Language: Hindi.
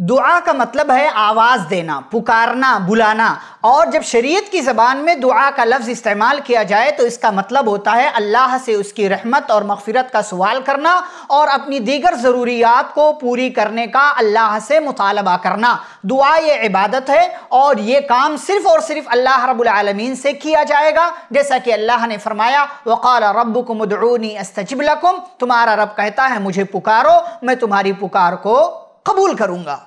दुआ का मतलब है आवाज़ देना पुकारना बुलाना और जब शरीयत की ज़बान में दुआ का लफ्ज़ इस्तेमाल किया जाए तो इसका मतलब होता है अल्लाह से उसकी रहमत और मगफिरत का सवाल करना और अपनी दीगर ज़रूरियात को पूरी करने का अल्लाह से मुतालबा करना दुआ ये इबादत है और ये काम सिर्फ़ और सिर्फ अल्लाह रबालमीन से किया जाएगा जैसा कि अल्लाह ने फरमाया वक़ाल रब को मदरूनी तुम्हारा रब कहता है मुझे पुकारो मैं तुम्हारी पुकार को कबूल करूँगा